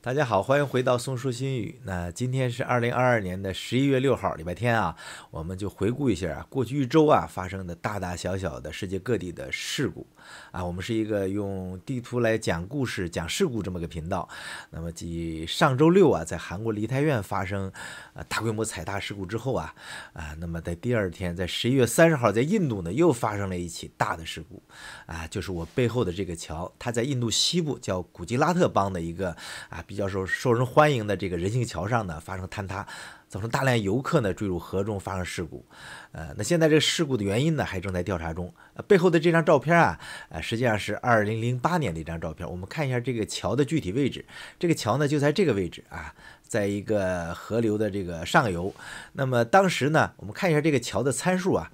大家好，欢迎回到《松树心语》。那今天是二零二二年的十一月六号，礼拜天啊，我们就回顾一下啊，过去一周啊发生的大大小小的世界各地的事故啊。我们是一个用地图来讲故事、讲事故这么个频道。那么，继上周六啊，在韩国梨泰院发生啊大规模踩踏事故之后啊，啊，那么在第二天，在十一月三十号，在印度呢又发生了一起大的事故啊，就是我背后的这个桥，它在印度西部叫古吉拉特邦的一个啊。比较受受人欢迎的这个人行桥上呢发生坍塌，造成大量游客呢坠入河中发生事故。呃，那现在这个事故的原因呢还正在调查中。呃，背后的这张照片啊，呃，实际上是二零零八年的一张照片。我们看一下这个桥的具体位置，这个桥呢就在这个位置啊，在一个河流的这个上游。那么当时呢，我们看一下这个桥的参数啊。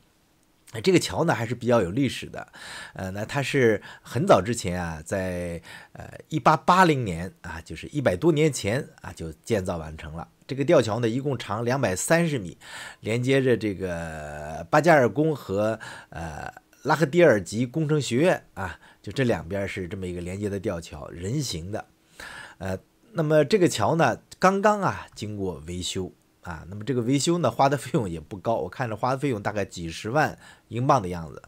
这个桥呢还是比较有历史的，呃，那它是很早之前啊，在呃一八八零年啊，就是一百多年前啊就建造完成了。这个吊桥呢一共长两百三十米，连接着这个巴加尔宫和呃拉赫蒂尔吉工程学院啊，就这两边是这么一个连接的吊桥，人形的。呃，那么这个桥呢刚刚啊经过维修。啊，那么这个维修呢，花的费用也不高，我看着花的费用大概几十万英镑的样子。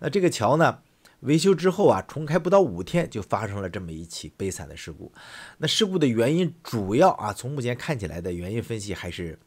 那这个桥呢，维修之后啊，重开不到五天就发生了这么一起悲惨的事故。那事故的原因主要啊，从目前看起来的原因分析还是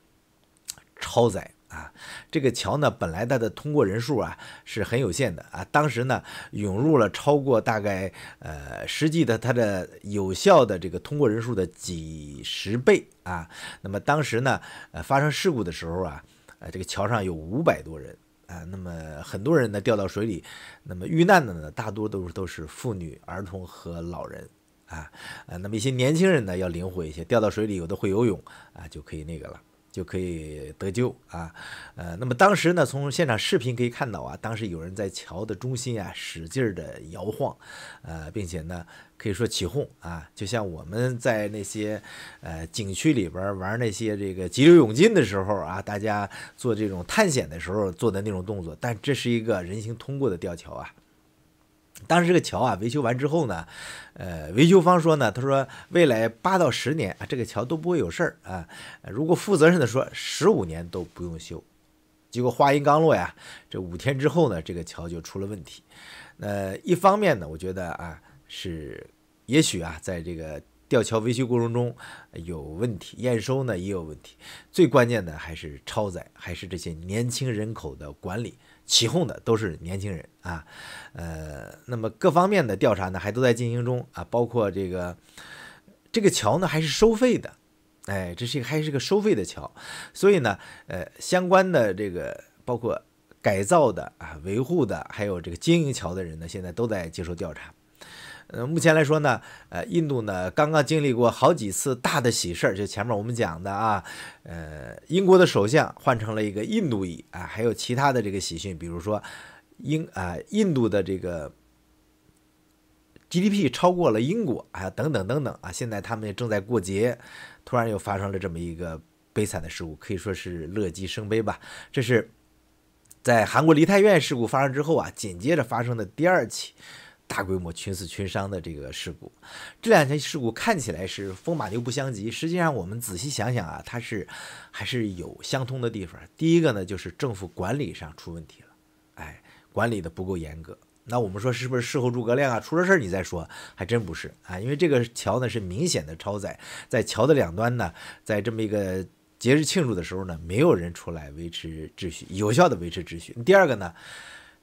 超载。啊，这个桥呢，本来它的通过人数啊是很有限的啊。当时呢，涌入了超过大概呃实际的它的有效的这个通过人数的几十倍啊。那么当时呢，呃发生事故的时候啊，呃这个桥上有五百多人啊。那么很多人呢掉到水里，那么遇难的呢大多都是都是妇女、儿童和老人啊。呃，那么一些年轻人呢要灵活一些，掉到水里有的会游泳啊就可以那个了。就可以得救啊，呃，那么当时呢，从现场视频可以看到啊，当时有人在桥的中心啊使劲儿的摇晃，呃，并且呢，可以说起哄啊，就像我们在那些呃景区里边玩那些这个急流勇进的时候啊，大家做这种探险的时候做的那种动作，但这是一个人行通过的吊桥啊。当时这个桥啊，维修完之后呢，呃，维修方说呢，他说未来八到十年啊，这个桥都不会有事儿啊。如果负责任的说，十五年都不用修。结果话音刚落呀，这五天之后呢，这个桥就出了问题。呃，一方面呢，我觉得啊，是也许啊，在这个吊桥维修过程中有问题，验收呢也有问题。最关键的还是超载，还是这些年轻人口的管理。起哄的都是年轻人啊，呃，那么各方面的调查呢还都在进行中啊，包括这个这个桥呢还是收费的，哎，这是一个还是个收费的桥，所以呢，呃，相关的这个包括改造的啊、维护的，还有这个经营桥的人呢，现在都在接受调查。呃，目前来说呢，呃，印度呢刚刚经历过好几次大的喜事儿，就前面我们讲的啊，呃，英国的首相换成了一个印度裔啊，还有其他的这个喜讯，比如说英啊，印度的这个 GDP 超过了英国啊，等等等等啊，现在他们正在过节，突然又发生了这么一个悲惨的事故，可以说是乐极生悲吧。这是在韩国梨泰院事故发生之后啊，紧接着发生的第二起。大规模群死群伤的这个事故，这两件事故看起来是风马牛不相及，实际上我们仔细想想啊，它是还是有相通的地方。第一个呢，就是政府管理上出问题了，哎，管理的不够严格。那我们说是不是事后诸葛亮啊？出了事儿你再说，还真不是啊，因为这个桥呢是明显的超载，在桥的两端呢，在这么一个节日庆祝的时候呢，没有人出来维持秩序，有效的维持秩序。第二个呢，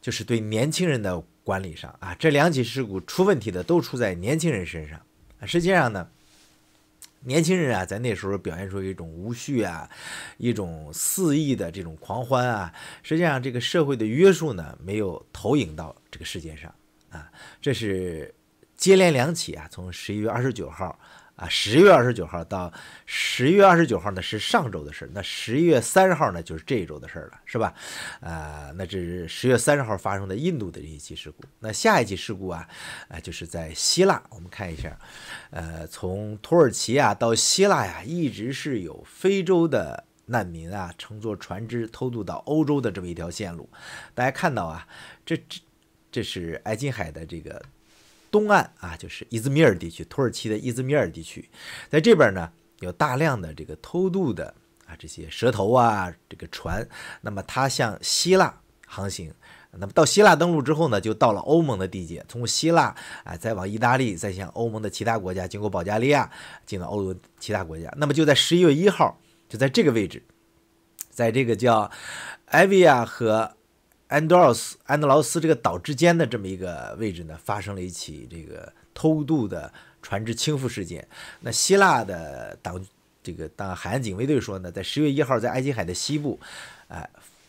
就是对年轻人的。管理上啊，这两起事故出问题的都出在年轻人身上啊。实际上呢，年轻人啊，在那时候表现出一种无序啊，一种肆意的这种狂欢啊。实际上，这个社会的约束呢，没有投影到这个世界上啊。这是。接连两起啊，从十一月二十九号啊，十月二十九号到十月二十九号呢是上周的事那十一月三十号呢就是这一周的事了，是吧？呃，那这是十月三十号发生的印度的这一起事故，那下一起事故啊，呃，就是在希腊。我们看一下，呃，从土耳其啊到希腊呀，一直是有非洲的难民啊乘坐船只偷渡到欧洲的这么一条线路。大家看到啊，这这这是爱琴海的这个。东岸啊，就是伊兹密尔地区，土耳其的伊兹密尔地区，在这边呢有大量的这个偷渡的啊，这些蛇头啊，这个船，那么它向希腊航行，那么到希腊登陆之后呢，就到了欧盟的地界，从希腊啊再往意大利，再向欧盟的其他国家，经过保加利亚，进了欧洲其他国家。那么就在十一月一号，就在这个位置，在这个叫埃维亚和安德罗斯、安德劳斯这个岛之间的这么一个位置呢，发生了一起这个偷渡的船只倾覆事件。那希腊的当这个当海岸警卫队说呢，在十月一号在爱琴海的西部，啊，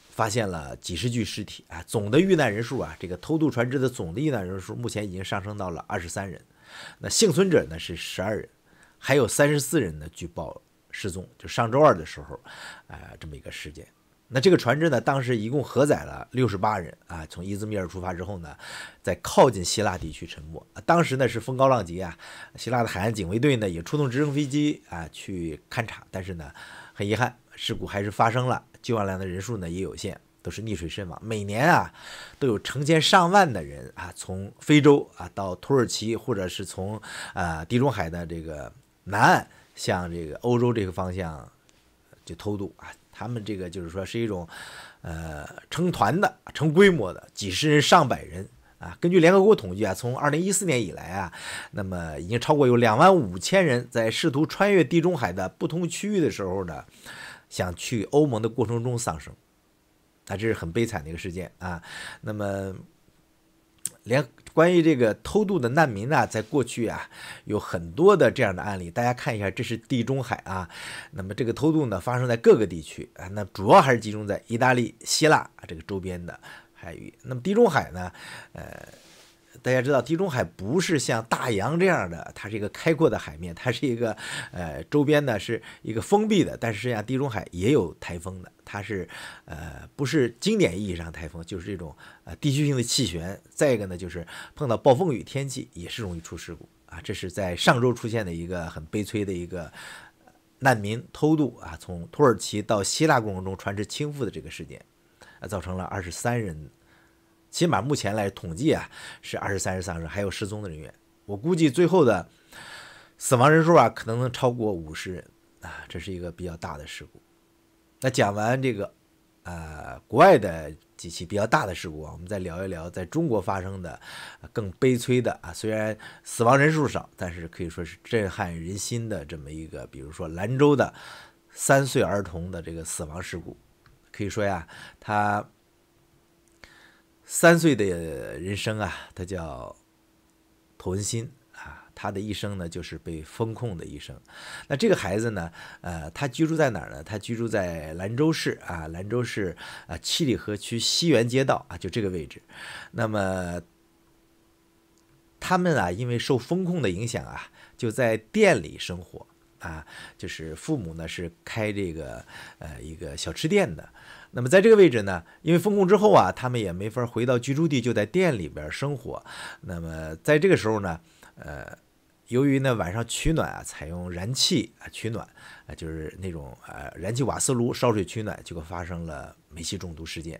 发现了几十具尸体啊，总的遇难人数啊，这个偷渡船只的总的遇难人数目前已经上升到了二十三人，那幸存者呢是十二人，还有三十四人呢举报失踪。就上周二的时候，啊，这么一个事件。那这个船只呢，当时一共核载了六十八人啊。从伊兹密尔出发之后呢，在靠近希腊地区沉没。当时呢是风高浪急啊，希腊的海岸警卫队呢也出动直升飞机啊去勘察，但是呢很遗憾，事故还是发生了。救上来的人数呢也有限，都是溺水身亡。每年啊都有成千上万的人啊从非洲啊到土耳其，或者是从啊地中海的这个南岸向这个欧洲这个方向就偷渡啊。他们这个就是说是一种，呃，成团的、成规模的，几十人、上百人啊。根据联合国统计啊，从二零一四年以来啊，那么已经超过有两万五千人在试图穿越地中海的不同区域的时候呢，想去欧盟的过程中丧生，啊，这是很悲惨的一个事件啊。那么。连关于这个偷渡的难民呢，在过去啊，有很多的这样的案例。大家看一下，这是地中海啊，那么这个偷渡呢，发生在各个地区啊，那主要还是集中在意大利、希腊这个周边的海域。那么地中海呢，呃。大家知道，地中海不是像大洋这样的，它是一个开阔的海面，它是一个，呃，周边呢是一个封闭的。但是实际上，地中海也有台风的，它是，呃，不是经典意义上台风，就是这种，呃，地区性的气旋。再一个呢，就是碰到暴风雨天气也是容易出事故啊。这是在上周出现的一个很悲催的一个难民偷渡啊，从土耳其到希腊过程中船只倾覆的这个事件，造成了二十三人。起码目前来统计啊，是二十三十三人，还有失踪的人员。我估计最后的死亡人数啊，可能能超过五十人啊，这是一个比较大的事故。那讲完这个，呃，国外的几起比较大的事故啊，我们再聊一聊在中国发生的更悲催的啊，虽然死亡人数少，但是可以说是震撼人心的这么一个，比如说兰州的三岁儿童的这个死亡事故，可以说呀，他。三岁的人生啊，他叫童文新啊，他的一生呢就是被封控的一生。那这个孩子呢，呃，他居住在哪儿呢？他居住在兰州市啊，兰州市啊七里河区西园街道啊，就这个位置。那么他们啊，因为受封控的影响啊，就在店里生活啊，就是父母呢是开这个呃一个小吃店的。那么在这个位置呢，因为封控之后啊，他们也没法回到居住地，就在店里边生活。那么在这个时候呢，呃，由于呢晚上取暖啊，采用燃气啊取暖，啊就是那种呃燃气瓦斯炉烧水取暖，结果发生了煤气中毒事件。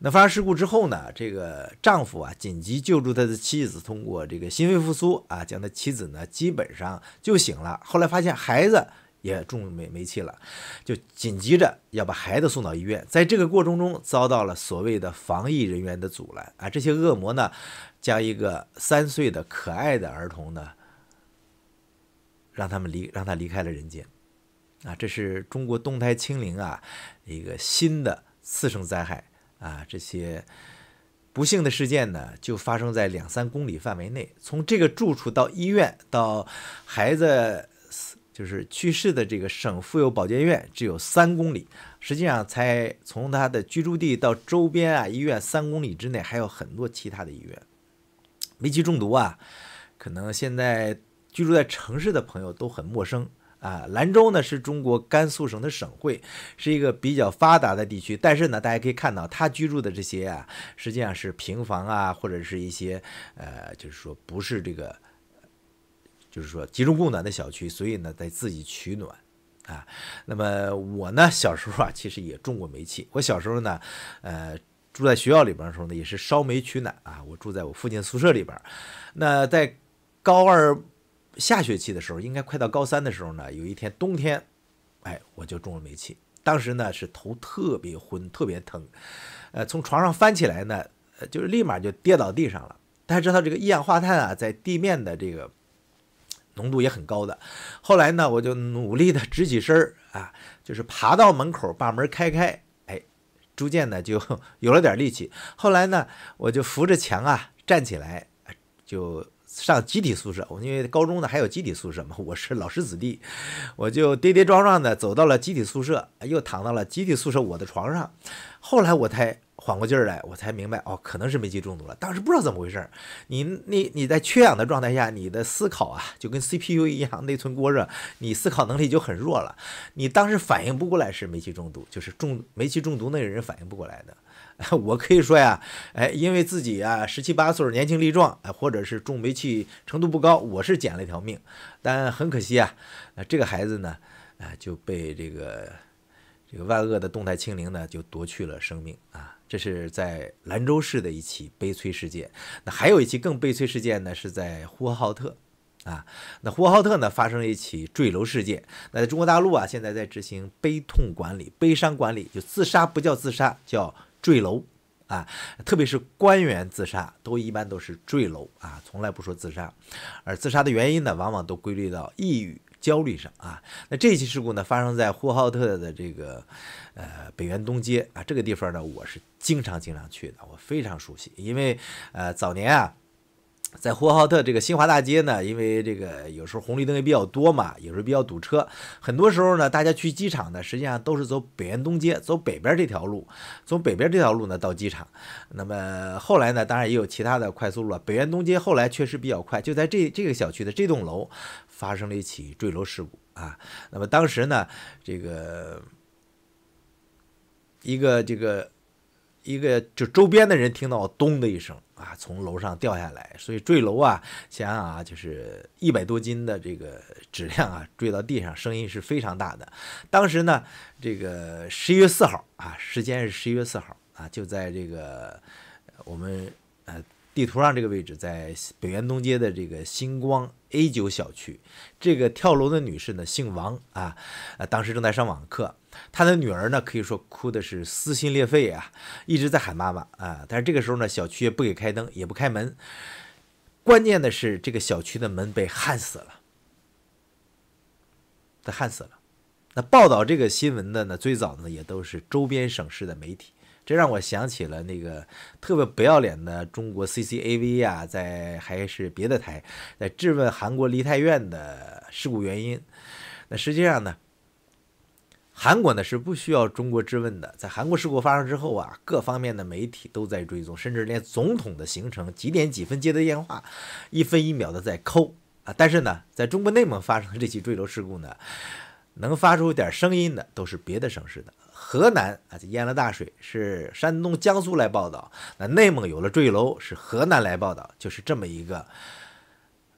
那发生事故之后呢，这个丈夫啊紧急救助他的妻子，通过这个心肺复苏啊，将他妻子呢基本上救醒了。后来发现孩子。也中煤煤气了，就紧急着要把孩子送到医院，在这个过程中遭到了所谓的防疫人员的阻拦啊！这些恶魔呢，将一个三岁的可爱的儿童呢，让他们离让他离开了人间啊！这是中国动态清零啊，一个新的次生灾害啊！这些不幸的事件呢，就发生在两三公里范围内，从这个住处到医院到孩子。就是去世的这个省妇幼保健院只有三公里，实际上才从他的居住地到周边啊医院三公里之内还有很多其他的医院。煤气中毒啊，可能现在居住在城市的朋友都很陌生啊。兰州呢是中国甘肃省的省会，是一个比较发达的地区，但是呢大家可以看到他居住的这些啊，实际上是平房啊，或者是一些呃，就是说不是这个。就是说集中供暖的小区，所以呢得自己取暖啊。那么我呢小时候啊其实也种过煤气。我小时候呢，呃住在学校里边的时候呢也是烧煤取暖啊。我住在我父亲宿舍里边。那在高二下学期的时候，应该快到高三的时候呢，有一天冬天，哎我就中了煤气。当时呢是头特别昏，特别疼，呃从床上翻起来呢，就是立马就跌倒地上了。大家知道这个一氧化碳啊在地面的这个。浓度也很高的，后来呢，我就努力的直起身儿啊，就是爬到门口把门开开，哎，逐渐呢就有了点力气。后来呢，我就扶着墙啊站起来，就上集体宿舍。我因为高中呢还有集体宿舍嘛，我是老师子弟，我就跌跌撞撞的走到了集体宿舍，又躺到了集体宿舍我的床上。后来我才。缓过劲儿来，我才明白哦，可能是煤气中毒了。当时不知道怎么回事儿，你、你、你在缺氧的状态下，你的思考啊，就跟 CPU 一样，内存过热，你思考能力就很弱了。你当时反应不过来是煤气中毒，就是中煤气中毒那个人反应不过来的。我可以说呀，哎，因为自己啊，十七八岁，年轻力壮，哎，或者是中煤气程度不高，我是捡了一条命。但很可惜啊，呃，这个孩子呢，哎，就被这个这个万恶的动态清零呢，就夺去了生命啊。这是在兰州市的一起悲催事件，那还有一起更悲催事件呢，是在呼和浩特，啊，那呼和浩特呢发生了一起坠楼事件。那在中国大陆啊，现在在执行悲痛管理、悲伤管理，就自杀不叫自杀，叫坠楼，啊，特别是官员自杀都一般都是坠楼啊，从来不说自杀，而自杀的原因呢，往往都归类到抑郁。焦虑上啊，那这起事故呢，发生在呼和浩特的这个呃北园东街啊，这个地方呢，我是经常经常去的，我非常熟悉，因为呃早年啊。在呼和浩特这个新华大街呢，因为这个有时候红绿灯也比较多嘛，有时候比较堵车。很多时候呢，大家去机场呢，实际上都是走北园东街，走北边这条路，从北边这条路呢到机场。那么后来呢，当然也有其他的快速路了。北园东街后来确实比较快。就在这这个小区的这栋楼发生了一起坠楼事故啊。那么当时呢，这个一个这个一个就周边的人听到咚的一声。啊，从楼上掉下来，所以坠楼啊，想想啊，就是一百多斤的这个质量啊，坠到地上，声音是非常大的。当时呢，这个十一月四号啊，时间是十一月四号啊，就在这个我们呃地图上这个位置，在北园东街的这个星光 A 九小区，这个跳楼的女士呢姓王啊，呃，当时正在上网课。他的女儿呢，可以说哭的是撕心裂肺啊，一直在喊妈妈啊。但是这个时候呢，小区也不给开灯，也不开门。关键的是，这个小区的门被焊死了，被焊死了。那报道这个新闻的呢，最早呢也都是周边省市的媒体。这让我想起了那个特别不要脸的中国 C C A V 啊，在还是别的台在质问韩国梨泰院的事故原因。那实际上呢？韩国呢是不需要中国质问的。在韩国事故发生之后啊，各方面的媒体都在追踪，甚至连总统的行程、几点几分接的电话，一分一秒的在抠啊。但是呢，在中国内蒙发生的这起坠楼事故呢，能发出点声音的都是别的省市的。河南啊就淹了大水，是山东、江苏来报道；那内蒙有了坠楼，是河南来报道，就是这么一个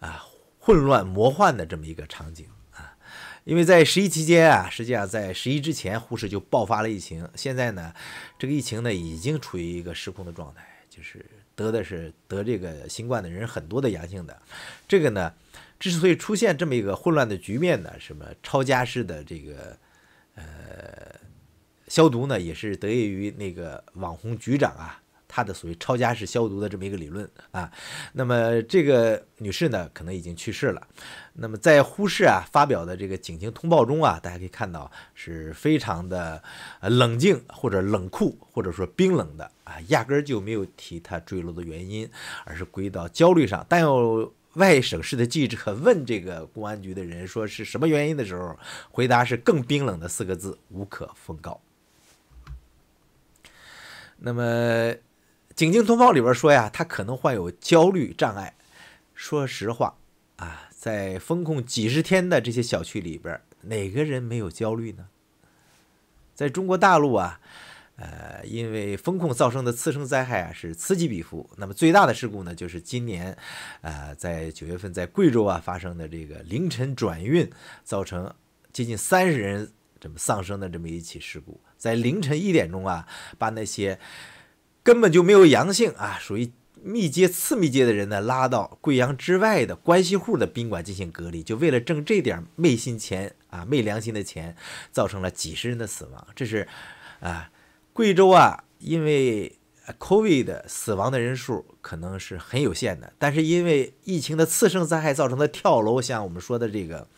啊混乱魔幻的这么一个场景。因为在十一期间啊，实际上在十一之前，呼市就爆发了疫情。现在呢，这个疫情呢已经处于一个失控的状态，就是得的是得这个新冠的人很多的阳性的。这个呢，之所以出现这么一个混乱的局面呢，什么抄家式的这个呃消毒呢，也是得益于那个网红局长啊。他的所谓“抄家式消毒”的这么一个理论啊，那么这个女士呢，可能已经去世了。那么在呼市啊发表的这个警情通报中啊，大家可以看到是非常的冷静或者冷酷或者说冰冷的啊，压根儿就没有提她坠楼的原因，而是归到焦虑上。但有外省市的记者问这个公安局的人说是什么原因的时候，回答是更冰冷的四个字：无可奉告。那么。警情通报里边说呀，他可能患有焦虑障碍。说实话啊，在封控几十天的这些小区里边，哪个人没有焦虑呢？在中国大陆啊，呃，因为封控造成的次生灾害啊，是此起彼伏。那么最大的事故呢，就是今年，呃，在九月份在贵州啊发生的这个凌晨转运，造成接近三十人这么丧生的这么一起事故。在凌晨一点钟啊，把那些。根本就没有阳性啊，属于密接次密接的人呢，拉到贵阳之外的关系户的宾馆进行隔离，就为了挣这点昧心钱啊，昧良心的钱，造成了几十人的死亡。这是啊，贵州啊，因为 COVID 死亡的人数可能是很有限的，但是因为疫情的次生灾害造成的跳楼，像我们说的这个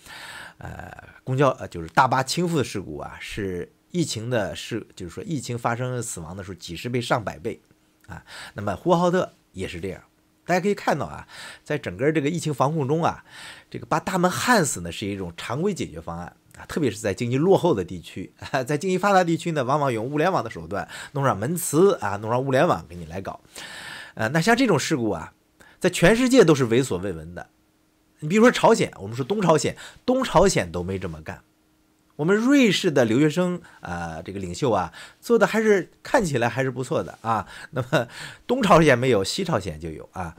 呃公交呃就是大巴倾覆的事故啊，是。疫情的是，就是说疫情发生死亡的时候几十倍上百倍啊。那么呼和浩特也是这样，大家可以看到啊，在整个这个疫情防控中啊，这个把大门焊死呢是一种常规解决方案啊，特别是在经济落后的地区，在经济发达地区呢，往往用物联网的手段弄上门磁啊，弄上物联网给你来搞。呃，那像这种事故啊，在全世界都是闻所未闻的。你比如说朝鲜，我们说东朝鲜，东朝鲜都没这么干。我们瑞士的留学生，呃，这个领袖啊，做的还是看起来还是不错的啊。那么东朝鲜没有，西朝鲜就有啊。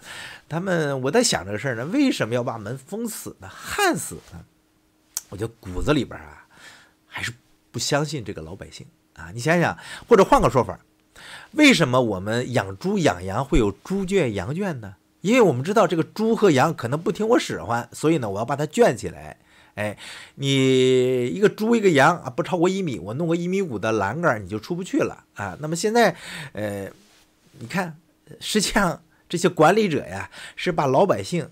他们，我在想这个事儿呢，为什么要把门封死呢，焊死呢？我觉得骨子里边啊，还是不相信这个老百姓啊。你想想，或者换个说法为什么我们养猪养羊会有猪圈羊圈呢？因为我们知道这个猪和羊可能不听我使唤，所以呢，我要把它圈起来。哎，你一个猪一个羊啊，不超过一米，我弄个一米五的栏杆，你就出不去了啊。那么现在，呃，你看，实际上这些管理者呀，是把老百姓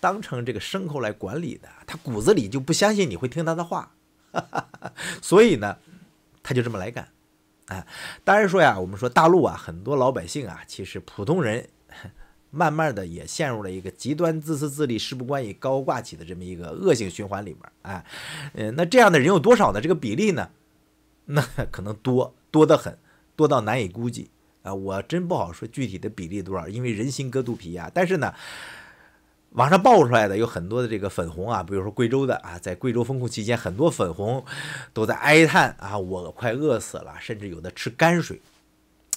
当成这个牲口来管理的，他骨子里就不相信你会听他的话，所以呢，他就这么来干。啊，当然说呀，我们说大陆啊，很多老百姓啊，其实普通人。慢慢的也陷入了一个极端自私自利、事不关己高挂起的这么一个恶性循环里面儿，哎，呃，那这样的人有多少呢？这个比例呢？那可能多多的很多到难以估计啊！我真不好说具体的比例多少，因为人心隔肚皮呀。但是呢，网上爆出来的有很多的这个粉红啊，比如说贵州的啊，在贵州封控期间，很多粉红都在哀叹啊，我快饿死了，甚至有的吃泔水。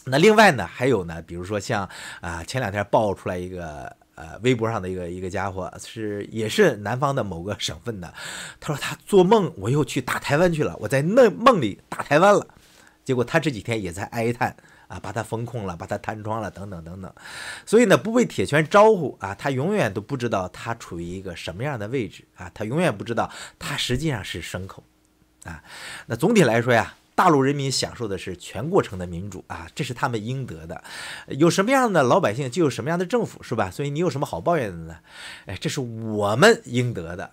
那另外呢，还有呢，比如说像啊，前两天爆出来一个呃，微博上的一个一个家伙是也是南方的某个省份的，他说他做梦我又去打台湾去了，我在那梦里打台湾了，结果他这几天也在哀叹啊，把他封控了，把他弹窗了，等等等等，所以呢，不被铁拳招呼啊，他永远都不知道他处于一个什么样的位置啊，他永远不知道他实际上是牲口，啊，那总体来说呀。大陆人民享受的是全过程的民主啊，这是他们应得的。有什么样的老百姓，就有什么样的政府，是吧？所以你有什么好抱怨的呢？哎，这是我们应得的。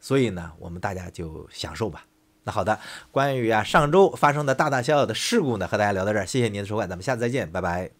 所以呢，我们大家就享受吧。那好的，关于啊上周发生的大大小小的事故呢，和大家聊到这儿，谢谢您的收看，咱们下次再见，拜拜。